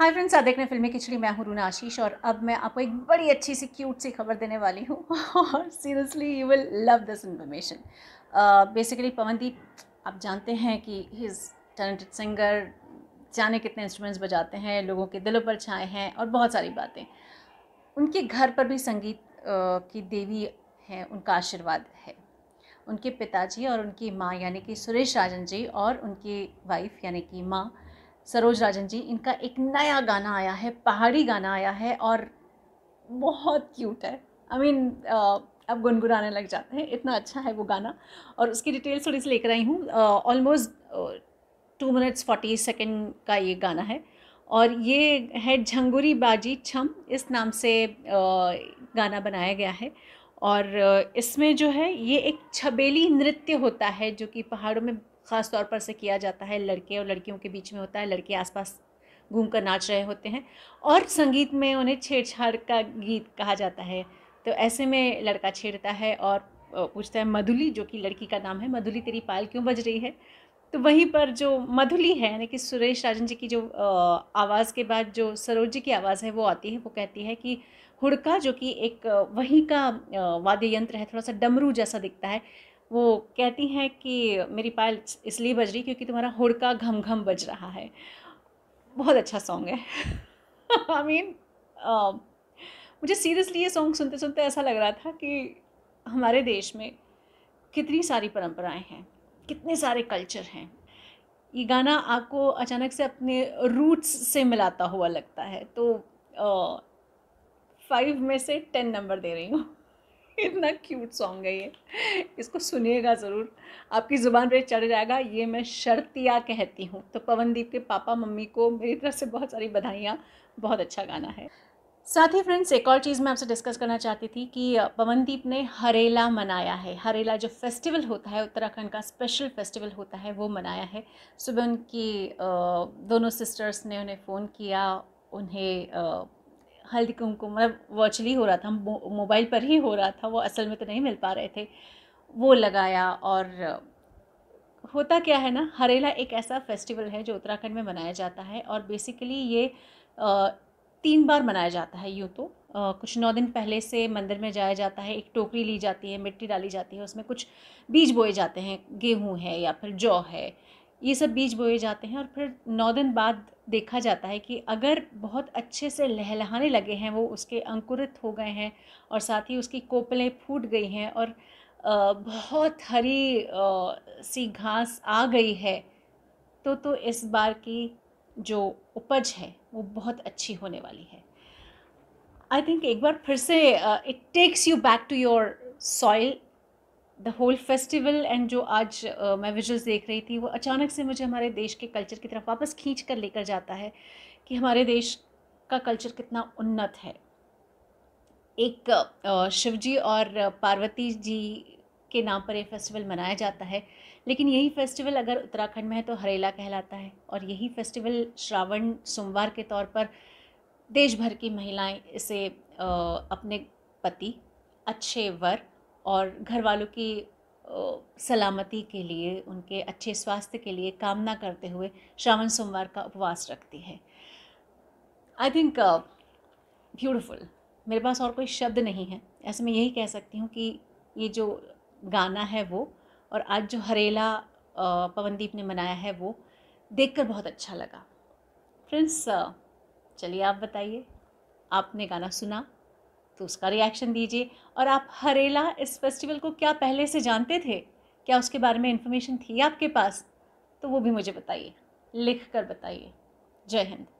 hi friends आप देख रहे हैं फिल्मी खिचड़ी मैं हूं रूना आशीष और अब मैं आपको एक बड़ी अच्छी सी क्यूट सी खबर देने वाली हूं और seriously you will love this information basically Pawandeep आप जानते हैं कि ही इज़ टैलेंटेड सिंगर जाने कितने इंस्ट्रूमेंट्स बजाते हैं लोगों के दिलों पर छाए हैं और बहुत सारी बातें उनके घर पर भी संगीत uh, की देवी हैं उनका आशीर्वाद है उनके पिताजी और उनकी माँ यानी कि सुरेश राजन जी और उनकी वाइफ यानी कि माँ सरोज राजन जी इनका एक नया गाना आया है पहाड़ी गाना आया है और बहुत क्यूट है आई मीन अब गुनगुनाने लग जाते हैं इतना अच्छा है वो गाना और उसकी डिटेल्स थोड़ी सी लेकर आई हूँ almost two minutes forty second का ये गाना है और ये है झंगुरी बाजी छम इस नाम से गाना बनाया गया है और इसमें जो है ये एक छबेली नृत्य होता है जो कि पहाड़ों में ख़ास तौर पर से किया जाता है लड़के और लड़कियों के बीच में होता है लड़के आसपास घूम कर नाच रहे होते हैं और संगीत में उन्हें छेड़छाड़ का गीत कहा जाता है तो ऐसे में लड़का छेड़ता है और पूछता है मधुली जो कि लड़की का नाम है मधुली तेरी पाल क्यों बज रही है तो वहीं पर जो मधुली है यानी कि सुरेश राजन जी की जो आवाज़ के बाद जो सरोज जी की आवाज़ है वो आती है वो कहती है कि हुड़का जो कि एक वहीं का वाद्य यंत्र है थोड़ा सा डमरू जैसा दिखता है वो कहती हैं कि मेरी पायल इसलिए बज रही क्योंकि तुम्हारा हुड़का घम घम बज रहा है बहुत अच्छा सॉन्ग है आई मीन mean, uh, मुझे सीरियसली ये सॉन्ग सुनते सुनते ऐसा लग रहा था कि हमारे देश में कितनी सारी परंपराएं हैं कितने सारे कल्चर हैं ये गाना आपको अचानक से अपने रूट्स से मिलाता हुआ लगता है तो फाइव uh, में से टेन नंबर दे रही हूँ इतना क्यूट सॉन्ग है ये इसको सुनिएगा ज़रूर आपकी ज़ुबान पे चढ़ जाएगा ये मैं शर्तिया कहती हूँ तो पवनदीप के पापा मम्मी को मेरी तरफ से बहुत सारी बधाइयाँ बहुत अच्छा गाना है साथ ही फ्रेंड्स एक और चीज़ मैं आपसे डिस्कस करना चाहती थी कि पवनदीप ने हरेला मनाया है हरेला जो फेस्टिवल होता है उत्तराखंड का स्पेशल फेस्टिवल होता है वो मनाया है सुबह उनकी दोनों सिस्टर्स ने उन्हें फ़ोन किया उन्हें हल्दी कुमकुम मतलब वर्चुअली हो रहा था मोबाइल पर ही हो रहा था वो असल में तो नहीं मिल पा रहे थे वो लगाया और होता क्या है ना हरेला एक ऐसा फेस्टिवल है जो उत्तराखंड में मनाया जाता है और बेसिकली ये तीन बार मनाया जाता है यूँ तो कुछ नौ दिन पहले से मंदिर में जाया जाता है एक टोकरी ली जाती है मिट्टी डाली जाती है उसमें कुछ बीज बोए जाते हैं गेहूँ है या फिर जौ है ये सब बीज बोए जाते हैं और फिर नौ दिन बाद देखा जाता है कि अगर बहुत अच्छे से लहलहाने लगे हैं वो उसके अंकुरित हो गए हैं और साथ ही उसकी कोपलें फूट गई हैं और बहुत हरी सी घास आ गई है तो तो इस बार की जो उपज है वो बहुत अच्छी होने वाली है आई थिंक एक बार फिर से it takes you back to your soil the whole festival and जो आज uh, मैं विजुअल्स देख रही थी वो अचानक से मुझे हमारे देश के कल्चर की तरफ वापस खींच कर लेकर जाता है कि हमारे देश का कल्चर कितना उन्नत है एक uh, शिवजी और पार्वती जी के नाम पर ये फेस्टिवल मनाया जाता है लेकिन यही फेस्टिवल अगर उत्तराखंड में है तो हरेला कहलाता है और यही फेस्टिवल श्रावण सोमवार के तौर पर देश भर की महिलाएं इसे अपने पति अच्छे वर और घर वालों की सलामती के लिए उनके अच्छे स्वास्थ्य के लिए कामना करते हुए श्रावण सोमवार का उपवास रखती है आई थिंक ब्यूटिफुल मेरे पास और कोई शब्द नहीं है ऐसे मैं यही कह सकती हूँ कि ये जो गाना है वो और आज जो हरेला पवनदीप ने मनाया है वो देखकर बहुत अच्छा लगा फ्रेंड्स uh, चलिए आप बताइए आपने गाना सुना तो उसका रिएक्शन दीजिए और आप हरेला इस फेस्टिवल को क्या पहले से जानते थे क्या उसके बारे में इन्फॉर्मेशन थी आपके पास तो वो भी मुझे बताइए लिख कर बताइए जय हिंद